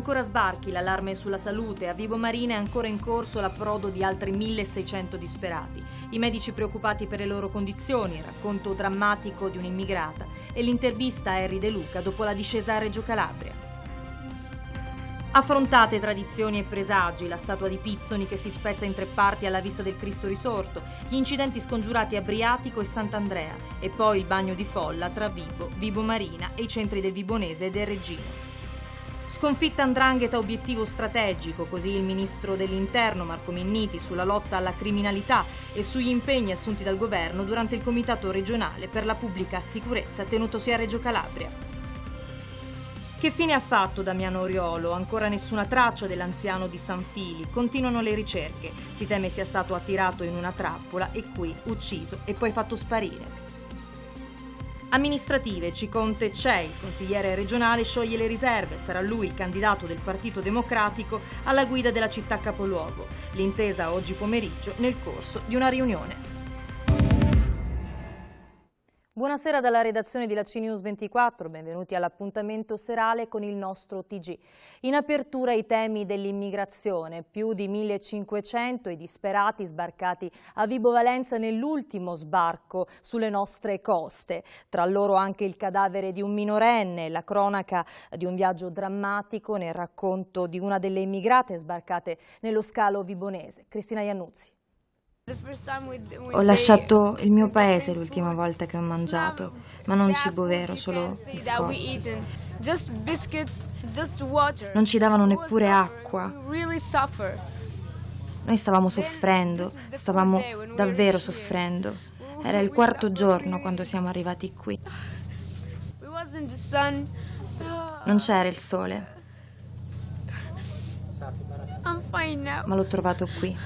Ancora sbarchi, l'allarme sulla salute, a Vivo Marina è ancora in corso l'approdo di altri 1600 disperati. I medici preoccupati per le loro condizioni, il racconto drammatico di un'immigrata e l'intervista a Henry De Luca dopo la discesa a Reggio Calabria. Affrontate tradizioni e presagi, la statua di Pizzoni che si spezza in tre parti alla vista del Cristo risorto, gli incidenti scongiurati a Briatico e Sant'Andrea e poi il bagno di folla tra Vibo, Vibo Marina e i centri del Vibonese e del Regino. Sconfitta Andrangheta obiettivo strategico, così il ministro dell'Interno Marco Minniti sulla lotta alla criminalità e sugli impegni assunti dal governo durante il Comitato regionale per la pubblica sicurezza tenutosi a Reggio Calabria. Che fine ha fatto Damiano Oriolo? Ancora nessuna traccia dell'anziano di San Fili. Continuano le ricerche. Si teme sia stato attirato in una trappola e qui ucciso e poi fatto sparire amministrative. Ciconte c'è, il consigliere regionale scioglie le riserve, sarà lui il candidato del Partito Democratico alla guida della città capoluogo. L'intesa oggi pomeriggio nel corso di una riunione. Buonasera dalla redazione di Lacini News 24, benvenuti all'appuntamento serale con il nostro TG. In apertura i temi dell'immigrazione, più di 1500 i disperati sbarcati a Vibo Valenza nell'ultimo sbarco sulle nostre coste, tra loro anche il cadavere di un minorenne, la cronaca di un viaggio drammatico nel racconto di una delle immigrate sbarcate nello scalo vibonese, Cristina Iannuzzi. Ho lasciato il mio paese l'ultima volta che ho mangiato, ma non cibo vero, solo biscotti. Non ci davano neppure acqua. Noi stavamo soffrendo, stavamo davvero soffrendo. Era il quarto giorno quando siamo arrivati qui. Non c'era il sole. Ma l'ho trovato qui.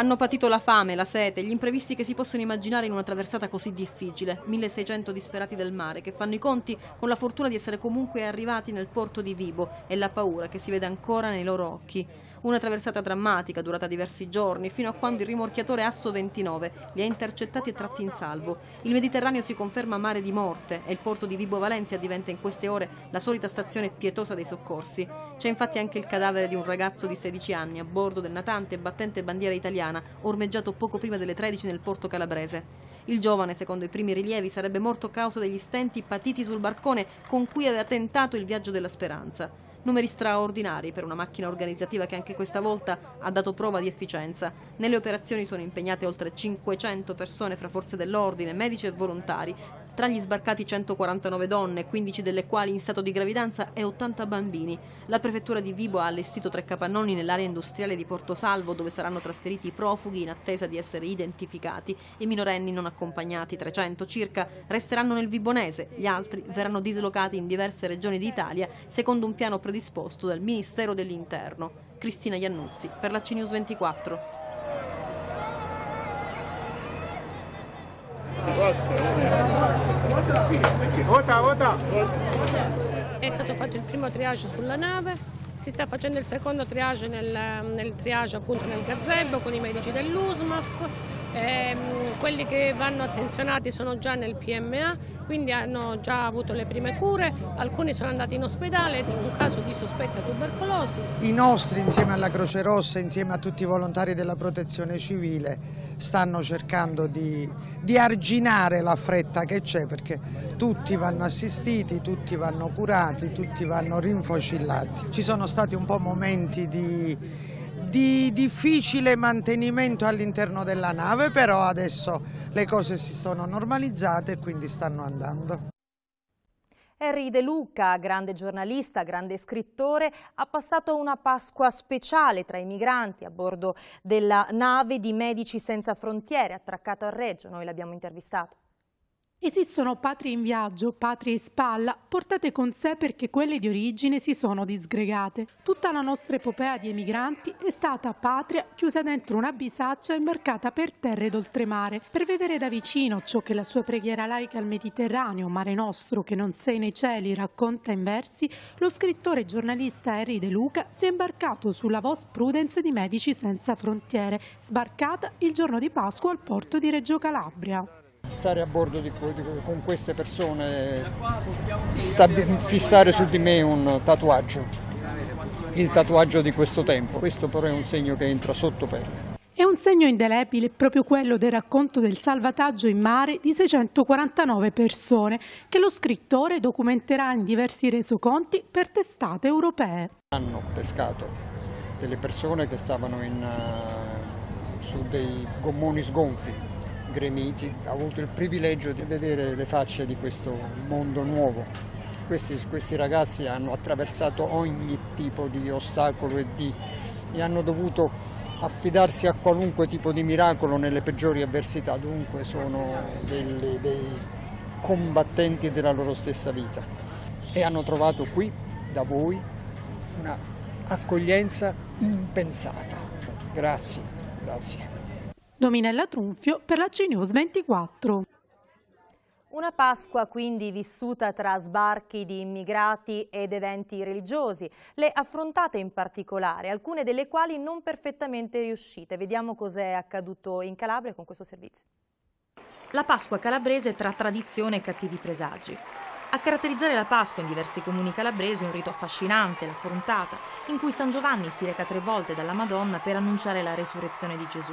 Hanno patito la fame, la sete, gli imprevisti che si possono immaginare in una traversata così difficile. 1600 disperati del mare che fanno i conti con la fortuna di essere comunque arrivati nel porto di Vibo e la paura che si vede ancora nei loro occhi. Una traversata drammatica durata diversi giorni, fino a quando il rimorchiatore Asso 29 li ha intercettati e tratti in salvo. Il Mediterraneo si conferma mare di morte e il porto di Vibo Valencia diventa in queste ore la solita stazione pietosa dei soccorsi. C'è infatti anche il cadavere di un ragazzo di 16 anni a bordo del natante battente bandiera italiana, ormeggiato poco prima delle 13 nel porto calabrese. Il giovane, secondo i primi rilievi, sarebbe morto a causa degli stenti patiti sul barcone con cui aveva tentato il viaggio della speranza numeri straordinari per una macchina organizzativa che anche questa volta ha dato prova di efficienza. Nelle operazioni sono impegnate oltre 500 persone fra forze dell'ordine, medici e volontari, tra gli sbarcati 149 donne, 15 delle quali in stato di gravidanza e 80 bambini. La prefettura di Vibo ha allestito tre capannoni nell'area industriale di Porto Salvo dove saranno trasferiti i profughi in attesa di essere identificati. I minorenni non accompagnati, 300 circa, resteranno nel Vibonese, gli altri verranno dislocati in diverse regioni d'Italia secondo un piano predisposto dal Ministero dell'Interno. Cristina Iannuzzi per la CNews 24. È stato fatto il primo triage sulla nave, si sta facendo il secondo triage nel, nel triage appunto nel gazebo con i medici dell'USMAF Ehm, quelli che vanno attenzionati sono già nel PMA, quindi hanno già avuto le prime cure, alcuni sono andati in ospedale in un caso di sospetta tubercolosi. I nostri, insieme alla Croce Rossa, insieme a tutti i volontari della protezione civile, stanno cercando di, di arginare la fretta che c'è perché tutti vanno assistiti, tutti vanno curati, tutti vanno rinfocillati. Ci sono stati un po' momenti di di difficile mantenimento all'interno della nave, però adesso le cose si sono normalizzate e quindi stanno andando. Henry De Luca, grande giornalista, grande scrittore, ha passato una Pasqua speciale tra i migranti a bordo della nave di Medici Senza Frontiere, attraccato a Reggio. Noi l'abbiamo intervistato. Esistono patrie in viaggio, patrie in spalla, portate con sé perché quelle di origine si sono disgregate. Tutta la nostra epopea di emigranti è stata patria chiusa dentro una bisaccia imbarcata per terre d'oltremare. Per vedere da vicino ciò che la sua preghiera laica al Mediterraneo, mare nostro che non sei nei cieli, racconta in versi, lo scrittore e giornalista Henry De Luca si è imbarcato sulla Vos Prudence di Medici Senza Frontiere, sbarcata il giorno di Pasqua al porto di Reggio Calabria. Stare a bordo di, di, con queste persone, fissare su di me un tatuaggio, il tatuaggio di questo tempo, questo però è un segno che entra sotto pelle. È un segno indelebile proprio quello del racconto del salvataggio in mare di 649 persone che lo scrittore documenterà in diversi resoconti per testate europee. Hanno pescato delle persone che stavano in, eh, su dei gommoni sgonfi gremiti, ho avuto il privilegio di vedere le facce di questo mondo nuovo. Questi, questi ragazzi hanno attraversato ogni tipo di ostacolo e, di, e hanno dovuto affidarsi a qualunque tipo di miracolo nelle peggiori avversità, dunque sono delle, dei combattenti della loro stessa vita e hanno trovato qui da voi un'accoglienza impensata. Grazie, grazie. Dominella Trunfio per la CNews 24. Una Pasqua quindi vissuta tra sbarchi di immigrati ed eventi religiosi, le affrontate in particolare, alcune delle quali non perfettamente riuscite. Vediamo cos'è accaduto in Calabria con questo servizio. La Pasqua calabrese tra tradizione e cattivi presagi. A caratterizzare la Pasqua in diversi comuni calabresi è un rito affascinante, l'affrontata, in cui San Giovanni si reca tre volte dalla Madonna per annunciare la resurrezione di Gesù.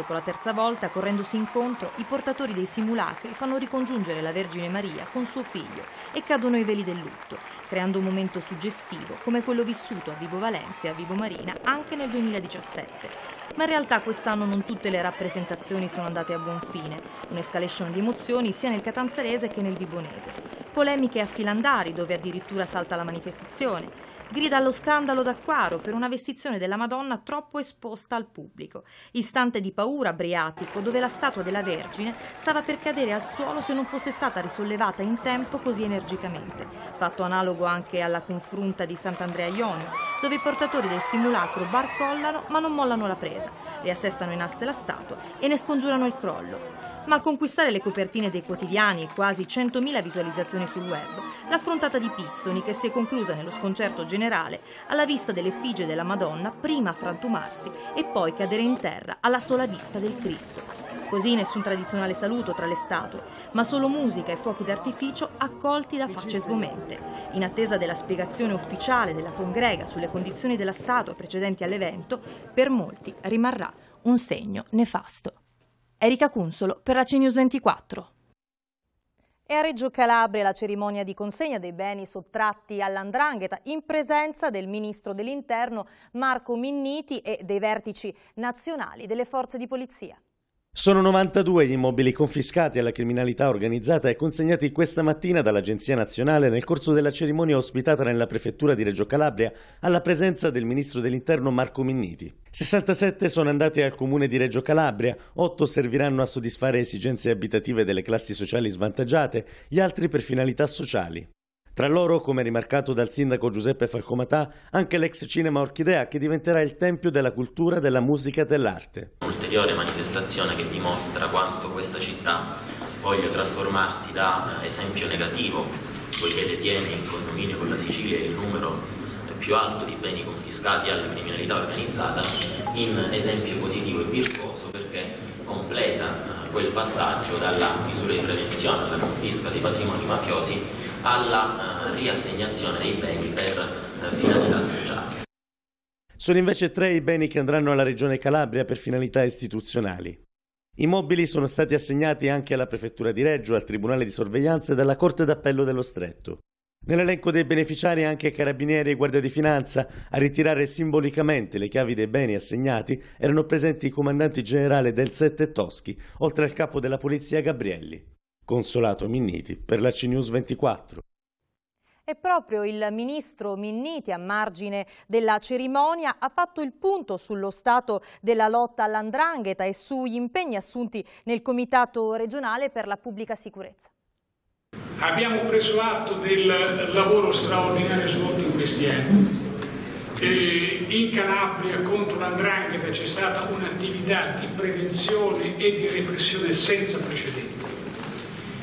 Dopo la terza volta, correndosi incontro, i portatori dei simulacri fanno ricongiungere la Vergine Maria con suo figlio e cadono i veli del lutto, creando un momento suggestivo come quello vissuto a Vibo Valencia e a Vivo Marina anche nel 2017. Ma in realtà quest'anno non tutte le rappresentazioni sono andate a buon fine, un'escalation di emozioni sia nel catanzarese che nel vibonese. Polemiche a Filandari, dove addirittura salta la manifestazione, grida allo scandalo d'Acquaro per una vestizione della Madonna troppo esposta al pubblico. Istante di paura briatico, dove la statua della Vergine stava per cadere al suolo se non fosse stata risollevata in tempo così energicamente. Fatto analogo anche alla confrunta di Sant'Andrea Ionio, dove i portatori del simulacro barcollano ma non mollano la presa, riassestano in asse la statua e ne scongiurano il crollo ma a conquistare le copertine dei quotidiani e quasi 100.000 visualizzazioni sul web, l'affrontata di Pizzoni che si è conclusa nello sconcerto generale generale alla vista dell'effigie della Madonna prima frantumarsi e poi cadere in terra alla sola vista del Cristo. Così nessun tradizionale saluto tra le statue, ma solo musica e fuochi d'artificio accolti da facce sgomente. In attesa della spiegazione ufficiale della congrega sulle condizioni della statua precedenti all'evento, per molti rimarrà un segno nefasto. Erika Cunsolo per la CNews 24. E a Reggio Calabria la cerimonia di consegna dei beni sottratti all'Andrangheta in presenza del ministro dell'Interno Marco Minniti e dei vertici nazionali delle forze di polizia. Sono 92 gli immobili confiscati alla criminalità organizzata e consegnati questa mattina dall'Agenzia Nazionale nel corso della cerimonia ospitata nella prefettura di Reggio Calabria alla presenza del ministro dell'Interno Marco Minniti. 67 sono andati al comune di Reggio Calabria, 8 serviranno a soddisfare esigenze abitative delle classi sociali svantaggiate, gli altri per finalità sociali. Tra loro, come rimarcato dal sindaco Giuseppe Falcomatà, anche l'ex cinema Orchidea che diventerà il tempio della cultura, della musica e dell'arte. Un'ulteriore manifestazione che dimostra quanto questa città voglia trasformarsi da esempio negativo, poiché detiene in condominio con la Sicilia il numero più alto di beni confiscati alla criminalità organizzata, in esempio positivo e virtuoso perché completa quel passaggio dalla misura di prevenzione alla confisca dei patrimoni mafiosi alla eh, riassegnazione dei beni per eh, finalità associate. Sono invece tre i beni che andranno alla Regione Calabria per finalità istituzionali. I mobili sono stati assegnati anche alla Prefettura di Reggio, al Tribunale di Sorveglianza e alla Corte d'Appello dello Stretto. Nell'elenco dei beneficiari anche Carabinieri e Guardia di Finanza a ritirare simbolicamente le chiavi dei beni assegnati erano presenti i comandanti generale del Sette Toschi, oltre al capo della Polizia Gabrielli. Consolato Minniti per la CNews 24. E proprio il ministro Minniti, a margine della cerimonia, ha fatto il punto sullo stato della lotta all'andrangheta e sugli impegni assunti nel Comitato regionale per la pubblica sicurezza. Abbiamo preso atto del lavoro straordinario svolto in questi anni. E in Calabria contro l'andrangheta c'è stata un'attività di prevenzione e di repressione senza precedenti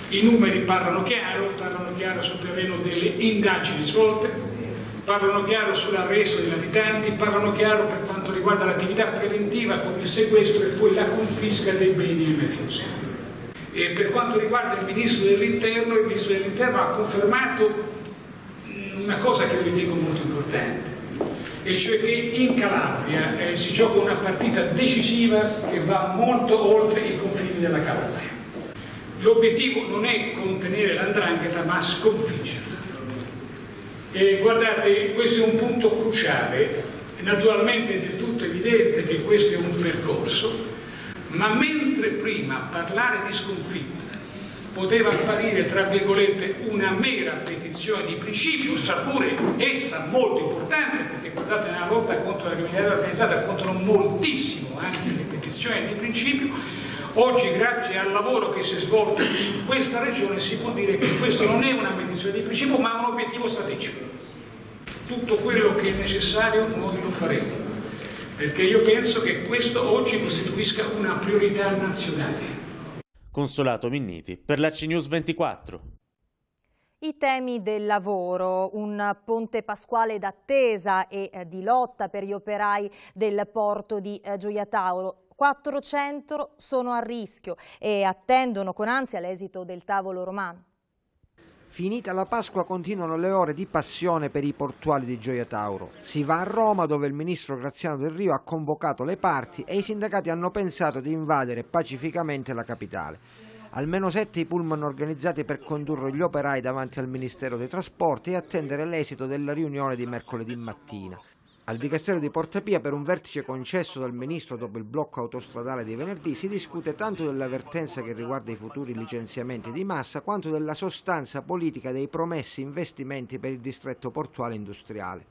i numeri parlano chiaro, parlano chiaro sul terreno delle indagini svolte, parlano chiaro sull'arresto degli abitanti, parlano chiaro per quanto riguarda l'attività preventiva come il sequestro e poi la confisca dei beni mafiosi. E per quanto riguarda il ministro dell'interno, il ministro dell'interno ha confermato una cosa che io ritengo molto importante, e cioè che in Calabria eh, si gioca una partita decisiva che va molto oltre i confini della Calabria L'obiettivo non è contenere l'andrangheta ma sconfiggerla. E guardate, questo è un punto cruciale, naturalmente è del tutto evidente che questo è un percorso, ma mentre prima parlare di sconfitta poteva apparire, tra virgolette, una mera petizione di principio, seppure essa molto importante, perché guardate nella lotta contro la criminalità organizzata contano moltissimo anche le petizioni di principio, Oggi grazie al lavoro che si è svolto in questa regione si può dire che questo non è una medizione di principio ma un obiettivo strategico. Tutto quello che è necessario noi lo faremo perché io penso che questo oggi costituisca una priorità nazionale. Consolato Minniti per la CNews 24. I temi del lavoro, un ponte pasquale d'attesa e eh, di lotta per gli operai del porto di eh, Gioia Tauro 400 sono a rischio e attendono con ansia l'esito del tavolo romano. Finita la Pasqua continuano le ore di passione per i portuali di Gioia Tauro. Si va a Roma dove il ministro Graziano del Rio ha convocato le parti e i sindacati hanno pensato di invadere pacificamente la capitale. Almeno sette i pullman organizzati per condurre gli operai davanti al Ministero dei Trasporti e attendere l'esito della riunione di mercoledì mattina. Al dicastero di Porta Pia, per un vertice concesso dal ministro dopo il blocco autostradale di venerdì, si discute tanto dell'avvertenza che riguarda i futuri licenziamenti di massa quanto della sostanza politica dei promessi investimenti per il distretto portuale industriale.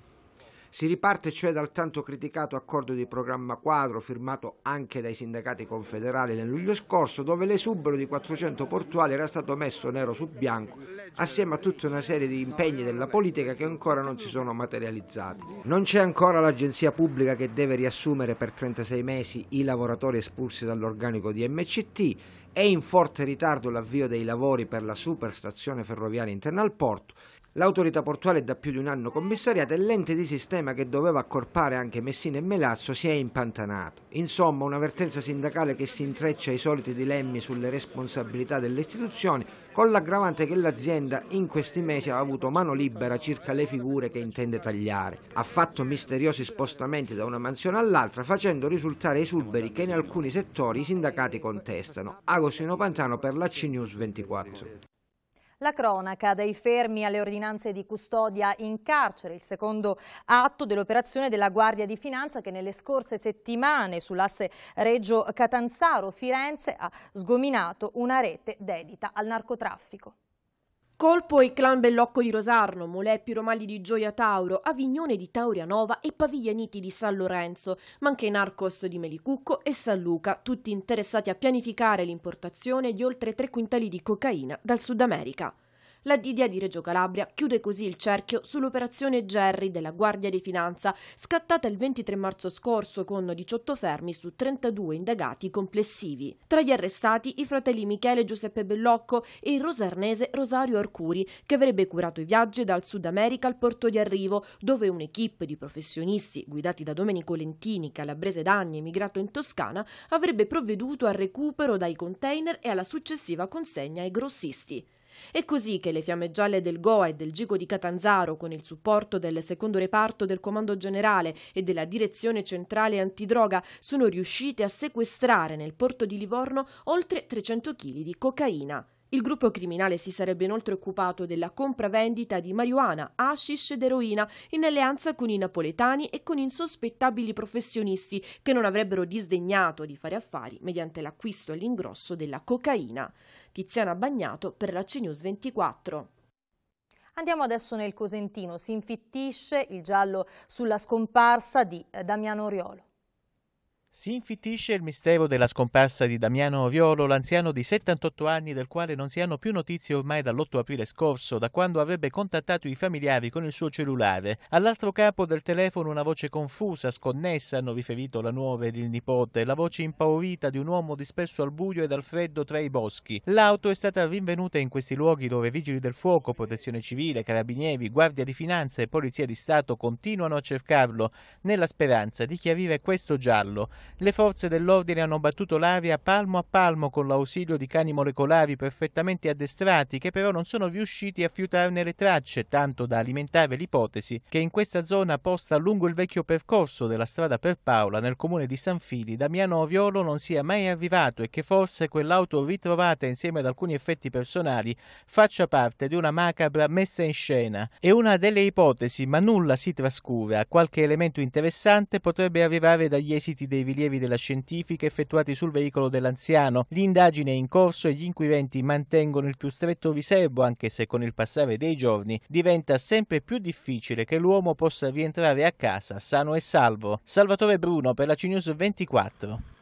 Si riparte cioè dal tanto criticato accordo di programma quadro firmato anche dai sindacati confederali nel luglio scorso, dove l'esubero di 400 portuali era stato messo nero su bianco, assieme a tutta una serie di impegni della politica che ancora non si sono materializzati. Non c'è ancora l'agenzia pubblica che deve riassumere per 36 mesi i lavoratori espulsi dall'organico di MCT, è in forte ritardo l'avvio dei lavori per la superstazione ferroviaria interna al porto L'autorità portuale è da più di un anno commissariata e l'ente di sistema che doveva accorpare anche Messina e Melazzo si è impantanato. Insomma, un'avvertenza sindacale che si intreccia ai soliti dilemmi sulle responsabilità delle istituzioni, con l'aggravante che l'azienda in questi mesi ha avuto mano libera circa le figure che intende tagliare. Ha fatto misteriosi spostamenti da una mansione all'altra, facendo risultare esulberi che in alcuni settori i sindacati contestano. Agostino Pantano per la CNews 24. La cronaca dei fermi alle ordinanze di custodia in carcere, il secondo atto dell'operazione della Guardia di Finanza che nelle scorse settimane sull'asse Reggio Catanzaro-Firenze ha sgominato una rete dedita al narcotraffico. Colpo e clan Bellocco di Rosarno, Molè Piromalli di Gioia Tauro, Avignone di Taurianova e Paviglianiti di San Lorenzo, ma anche Narcos di Melicucco e San Luca, tutti interessati a pianificare l'importazione di oltre tre quintali di cocaina dal Sud America. La Didia di Reggio Calabria chiude così il cerchio sull'operazione Gerry della Guardia di Finanza, scattata il 23 marzo scorso con 18 fermi su 32 indagati complessivi. Tra gli arrestati i fratelli Michele Giuseppe Bellocco e il rosarnese Rosario Arcuri, che avrebbe curato i viaggi dal Sud America al porto di arrivo, dove un'equipe di professionisti guidati da Domenico Lentini, calabrese d'anni emigrato in Toscana, avrebbe provveduto al recupero dai container e alla successiva consegna ai grossisti. È così che le fiamme gialle del Goa e del Gico di Catanzaro, con il supporto del secondo reparto del Comando Generale e della Direzione Centrale Antidroga, sono riuscite a sequestrare nel porto di Livorno oltre 300 kg di cocaina. Il gruppo criminale si sarebbe inoltre occupato della compravendita di marijuana, hashish ed eroina in alleanza con i napoletani e con insospettabili professionisti che non avrebbero disdegnato di fare affari mediante l'acquisto all'ingrosso della cocaina. Tiziana Bagnato per la CNews 24. Andiamo adesso nel Cosentino, si infittisce il giallo sulla scomparsa di eh, Damiano Oriolo. Si infittisce il mistero della scomparsa di Damiano Oviolo, l'anziano di 78 anni del quale non si hanno più notizie ormai dall'8 aprile scorso, da quando avrebbe contattato i familiari con il suo cellulare. All'altro capo del telefono una voce confusa, sconnessa, hanno riferito la nuova ed il nipote, la voce impaurita di un uomo disperso al buio e dal freddo tra i boschi. L'auto è stata rinvenuta in questi luoghi dove vigili del fuoco, protezione civile, carabinieri, guardia di finanza e polizia di Stato continuano a cercarlo, nella speranza di chiarire questo giallo le forze dell'ordine hanno battuto l'aria palmo a palmo con l'ausilio di cani molecolari perfettamente addestrati che però non sono riusciti a fiutarne le tracce, tanto da alimentare l'ipotesi che in questa zona posta lungo il vecchio percorso della strada per Paola nel comune di San Fili Damiano Oviolo non sia mai arrivato e che forse quell'auto ritrovata insieme ad alcuni effetti personali faccia parte di una macabra messa in scena. È una delle ipotesi, ma nulla si trascura. Qualche elemento interessante potrebbe arrivare dagli esiti dei villaggi rilievi della scientifica effettuati sul veicolo dell'anziano. L'indagine è in corso e gli inquirenti mantengono il più stretto riservo, anche se con il passare dei giorni diventa sempre più difficile che l'uomo possa rientrare a casa sano e salvo. Salvatore Bruno per la CNews 24.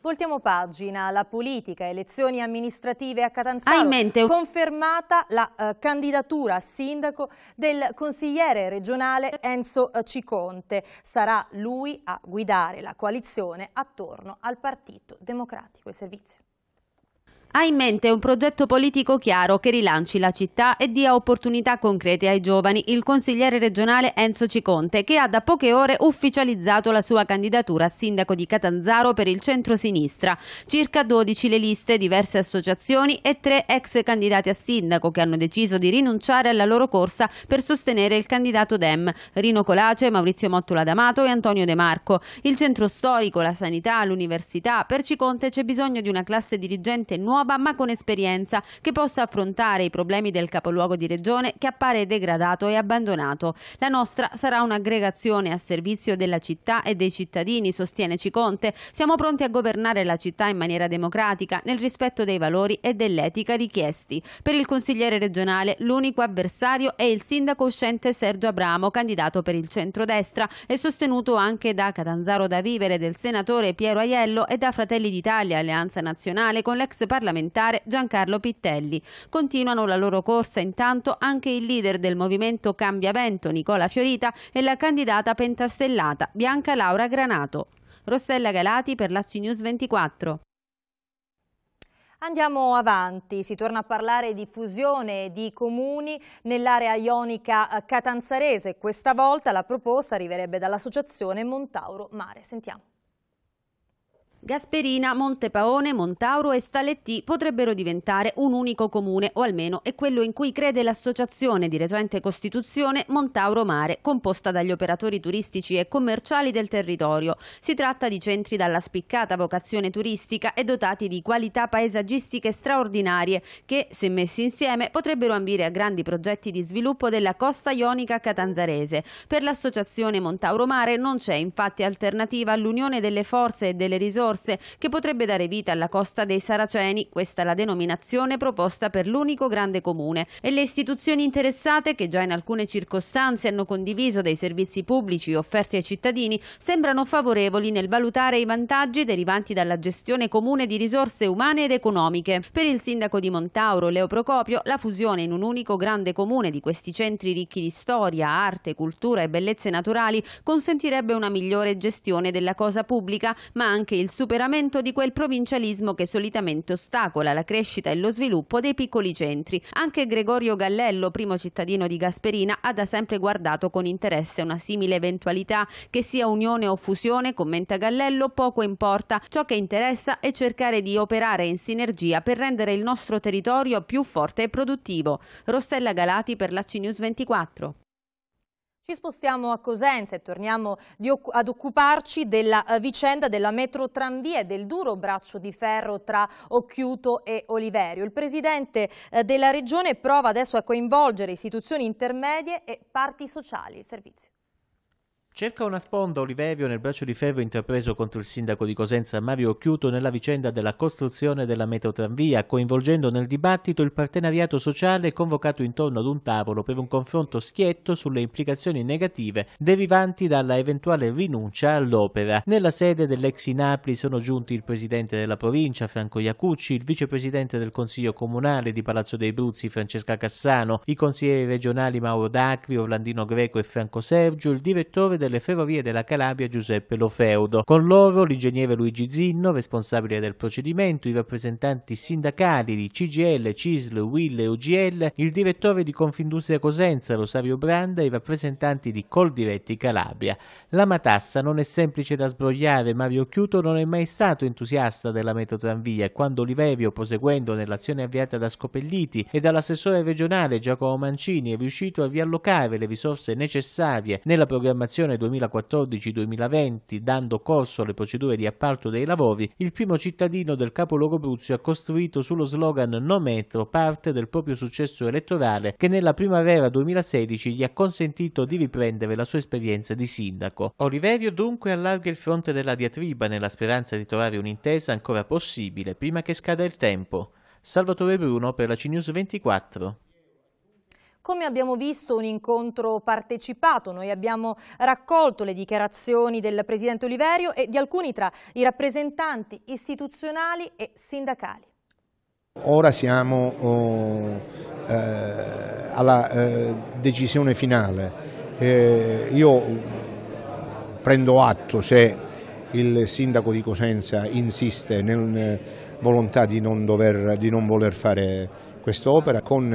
Voltiamo pagina, la politica, elezioni amministrative a Catanzaro, ah, in mente... confermata la eh, candidatura a sindaco del consigliere regionale Enzo eh, Ciconte. Sarà lui a guidare la coalizione attorno al Partito Democratico e Servizio ha in mente un progetto politico chiaro che rilanci la città e dia opportunità concrete ai giovani il consigliere regionale Enzo Ciconte che ha da poche ore ufficializzato la sua candidatura a sindaco di Catanzaro per il centro-sinistra. Circa 12 le liste, diverse associazioni e tre ex candidati a sindaco che hanno deciso di rinunciare alla loro corsa per sostenere il candidato Dem, Rino Colace, Maurizio Mottola D'Amato e Antonio De Marco. Il centro storico, la sanità, l'università, per Ciconte c'è bisogno di una classe dirigente nuova nuova ma con esperienza che possa affrontare i problemi del capoluogo di regione che appare degradato e abbandonato. La nostra sarà un'aggregazione a servizio della città e dei cittadini, sostiene Ciconte. Siamo pronti a governare la città in maniera democratica, nel rispetto dei valori e dell'etica richiesti. Per il consigliere regionale l'unico avversario è il sindaco uscente Sergio Abramo, candidato per il centrodestra e sostenuto anche da Catanzaro da Vivere del senatore Piero Aiello e da Fratelli d'Italia, Alleanza Nazionale, con l'ex parlamentare parlamentare Giancarlo Pittelli. Continuano la loro corsa intanto anche il leader del movimento Cambia Vento Nicola Fiorita e la candidata pentastellata Bianca Laura Granato. Rossella Galati per la CNews 24. Andiamo avanti, si torna a parlare di fusione di comuni nell'area ionica eh, catanzarese. Questa volta la proposta arriverebbe dall'associazione Montauro Mare. Sentiamo. Gasperina, Montepaone, Montauro e Staletti potrebbero diventare un unico comune, o almeno è quello in cui crede l'associazione di recente costituzione Montauro Mare, composta dagli operatori turistici e commerciali del territorio. Si tratta di centri dalla spiccata vocazione turistica e dotati di qualità paesaggistiche straordinarie che, se messi insieme, potrebbero ambire a grandi progetti di sviluppo della costa ionica catanzarese. Per l'associazione Montauro Mare non c'è infatti alternativa all'unione delle forze e delle risorse risorse che potrebbe dare vita alla costa dei Saraceni, questa è la denominazione proposta per l'unico grande comune e le istituzioni interessate che già in alcune circostanze hanno condiviso dei servizi pubblici offerti ai cittadini sembrano favorevoli nel valutare i vantaggi derivanti dalla gestione comune di risorse umane ed economiche. Per il sindaco di Montauro, Leo Procopio, la fusione in un unico grande comune di questi centri ricchi di storia, arte, cultura e bellezze naturali consentirebbe una migliore gestione della cosa pubblica, ma anche il supporto superamento di quel provincialismo che solitamente ostacola la crescita e lo sviluppo dei piccoli centri. Anche Gregorio Gallello, primo cittadino di Gasperina, ha da sempre guardato con interesse una simile eventualità, che sia unione o fusione, commenta Gallello, poco importa. Ciò che interessa è cercare di operare in sinergia per rendere il nostro territorio più forte e produttivo. Rossella Galati per la CNews 24. Ci spostiamo a Cosenza e torniamo occu ad occuparci della eh, vicenda della metrotranvia e del duro braccio di ferro tra Occhiuto e Oliverio. Il presidente eh, della regione prova adesso a coinvolgere istituzioni intermedie e parti sociali. Servizio. Cerca una sponda Olivevio nel braccio di ferro intrapreso contro il sindaco di Cosenza Mario Occhiuto nella vicenda della costruzione della metrotranvia, coinvolgendo nel dibattito il partenariato sociale convocato intorno ad un tavolo per un confronto schietto sulle implicazioni negative derivanti dalla eventuale rinuncia all'opera. Nella sede dell'ex Inapri sono giunti il presidente della provincia Franco Iacucci, il vicepresidente del Consiglio Comunale di Palazzo dei Bruzzi Francesca Cassano, i consiglieri regionali Mauro Dacri, Orlandino Greco e Franco Sergio, il direttore del delle Ferrovie della Calabria Giuseppe Lofeudo. Con loro l'ingegnere Luigi Zinno, responsabile del procedimento, i rappresentanti sindacali di CGL, CISL, WIL e UGL, il direttore di Confindustria Cosenza Rosario Branda e i rappresentanti di Coldiretti Calabria. La matassa non è semplice da sbrogliare, Mario Chiuto non è mai stato entusiasta della metrotranvia quando Oliverio, proseguendo nell'azione avviata da Scopelliti e dall'assessore regionale Giacomo Mancini, è riuscito a riallocare le risorse necessarie nella programmazione gestione 2014-2020, dando corso alle procedure di appalto dei lavori, il primo cittadino del capoluogo Bruzio ha costruito sullo slogan No Metro parte del proprio successo elettorale che nella primavera 2016 gli ha consentito di riprendere la sua esperienza di sindaco. Oliverio dunque allarga il fronte della diatriba nella speranza di trovare un'intesa ancora possibile prima che scada il tempo. Salvatore Bruno per la CNews 24. Come abbiamo visto un incontro partecipato, noi abbiamo raccolto le dichiarazioni del Presidente Oliverio e di alcuni tra i rappresentanti istituzionali e sindacali. Ora siamo oh, eh, alla eh, decisione finale. Eh, io prendo atto se il sindaco di Cosenza insiste nel volontà di non, dover, di non voler fare quest'opera, con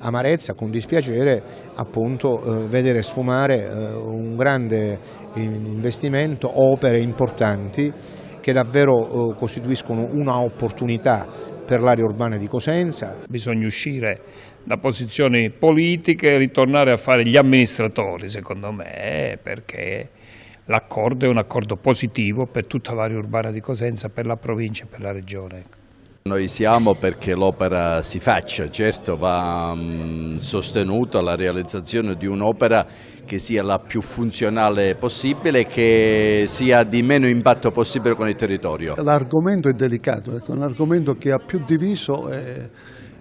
amarezza, con dispiacere appunto eh, vedere sfumare eh, un grande investimento, opere importanti che davvero eh, costituiscono un'opportunità per l'area urbana di Cosenza. Bisogna uscire da posizioni politiche e ritornare a fare gli amministratori, secondo me, perché l'accordo è un accordo positivo per tutta l'area urbana di Cosenza, per la provincia e per la regione. Noi siamo perché l'opera si faccia, certo va mm, sostenuta la realizzazione di un'opera che sia la più funzionale possibile e che sia di meno impatto possibile con il territorio. L'argomento è delicato, è ecco, un argomento che ha più diviso e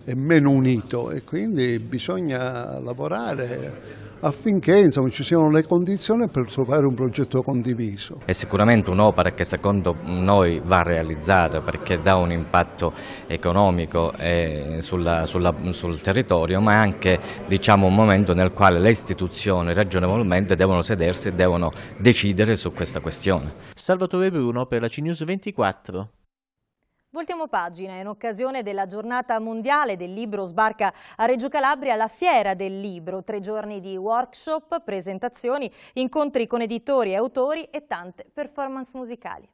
è meno unito e quindi bisogna lavorare affinché insomma, ci siano le condizioni per trovare un progetto condiviso. È sicuramente un'opera che secondo noi va realizzata perché dà un impatto economico eh, sulla, sulla, sul territorio ma è anche diciamo, un momento nel quale le istituzioni ragionevolmente devono sedersi e devono decidere su questa questione. Salvatore Bruno per la CNews 24. Voltiamo pagina. In occasione della giornata mondiale del libro sbarca a Reggio Calabria la Fiera del Libro. Tre giorni di workshop, presentazioni, incontri con editori e autori e tante performance musicali.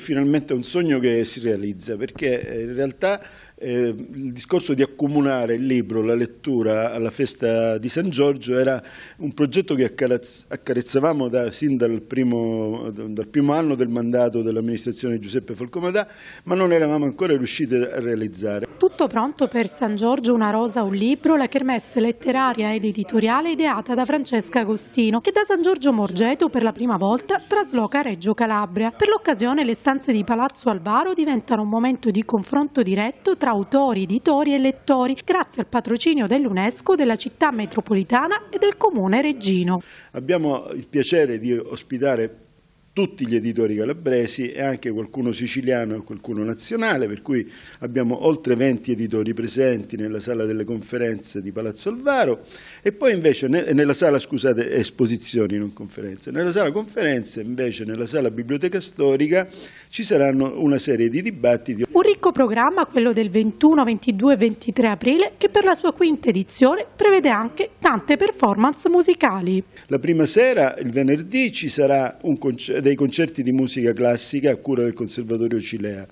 Finalmente un sogno che si realizza perché eh, in realtà eh, il discorso di accomunare il libro, la lettura alla festa di San Giorgio era un progetto che accarezzavamo da, sin dal primo, dal primo, anno del mandato dell'amministrazione Giuseppe Falcomadà ma non eravamo ancora riusciti a realizzare. Tutto pronto per San Giorgio, una rosa, un libro, la kermesse letteraria ed editoriale ideata da Francesca Agostino che da San Giorgio Morgeto per la prima volta trasloca Reggio Calabria. Per l'occasione l'estate stanze di Palazzo Alvaro diventano un momento di confronto diretto tra autori, editori e lettori, grazie al patrocinio dell'UNESCO, della città metropolitana e del comune reggino. Abbiamo il piacere di ospitare tutti gli editori calabresi e anche qualcuno siciliano e qualcuno nazionale, per cui abbiamo oltre 20 editori presenti nella sala delle conferenze di Palazzo Alvaro e poi invece nella sala, scusate, esposizioni, non conferenze, nella sala conferenze invece nella sala biblioteca storica ci saranno una serie di dibattiti. Un ricco programma, quello del 21, 22 e 23 aprile, che per la sua quinta edizione prevede anche tante performance musicali. La prima sera, il venerdì, ci sarà un concerto dei concerti di musica classica a cura del Conservatorio Cilea.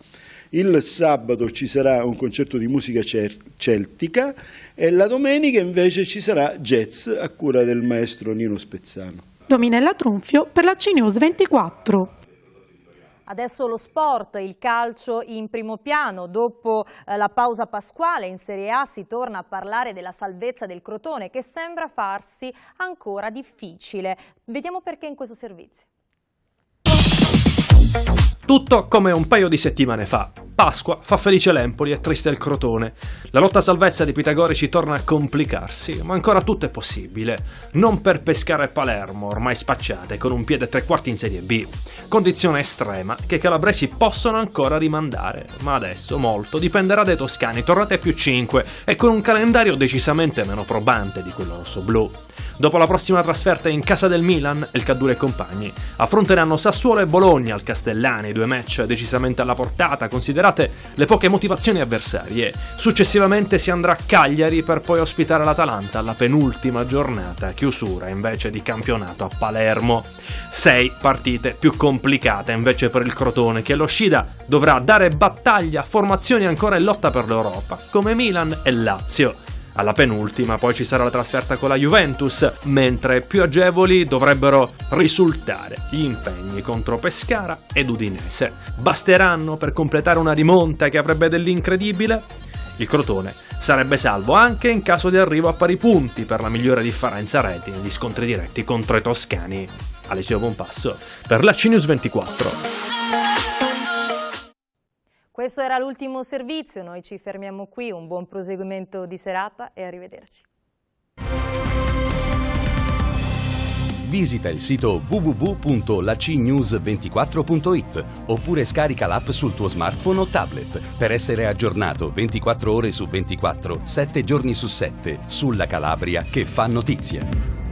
Il sabato ci sarà un concerto di musica celtica e la domenica invece ci sarà jazz a cura del maestro Nino Spezzano. Dominella Trunfio per la CNews 24. Adesso lo sport, il calcio in primo piano. Dopo eh, la pausa pasquale in Serie A si torna a parlare della salvezza del Crotone che sembra farsi ancora difficile. Vediamo perché in questo servizio. Tutto come un paio di settimane fa. Pasqua fa felice l'Empoli e triste il Crotone. La lotta a salvezza di Pitagorici torna a complicarsi, ma ancora tutto è possibile. Non per pescare Palermo, ormai spacciate, con un piede tre quarti in Serie B. Condizione estrema che i calabresi possono ancora rimandare, ma adesso molto dipenderà dai toscani, tornate a più 5 e con un calendario decisamente meno probante di quello rosso-blu. Dopo la prossima trasferta in casa del Milan, il Cadure e compagni affronteranno Sassuolo e Bologna al Castellani, due match decisamente alla portata, considerate le poche motivazioni avversarie. Successivamente si andrà a Cagliari per poi ospitare l'Atalanta alla penultima giornata, chiusura invece di campionato a Palermo. Sei partite più complicate invece per il Crotone che lo Shida dovrà dare battaglia, a formazioni ancora in lotta per l'Europa, come Milan e Lazio alla penultima, poi ci sarà la trasferta con la Juventus, mentre più agevoli dovrebbero risultare gli impegni contro Pescara ed Udinese. Basteranno per completare una rimonta che avrebbe dell'incredibile? Il Crotone sarebbe salvo anche in caso di arrivo a pari punti per la migliore differenza reti negli scontri diretti contro i toscani. Alessio Bonpasso per la CNews 24. Questo era l'ultimo servizio, noi ci fermiamo qui, un buon proseguimento di serata e arrivederci. Visita il sito www.lacnews24.it oppure scarica l'app sul tuo smartphone o tablet per essere aggiornato 24 ore su 24, 7 giorni su 7 sulla Calabria che fa notizia.